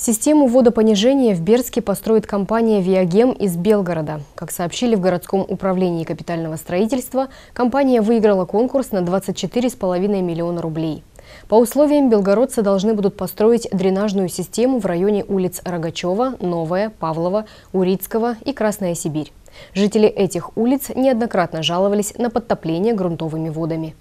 Систему водопонижения в Берске построит компания «Виагем» из Белгорода. Как сообщили в городском управлении капитального строительства, компания выиграла конкурс на 24,5 миллиона рублей. По условиям белгородцы должны будут построить дренажную систему в районе улиц Рогачева, Новая, Павлова, Урицкого и Красная Сибирь. Жители этих улиц неоднократно жаловались на подтопление грунтовыми водами.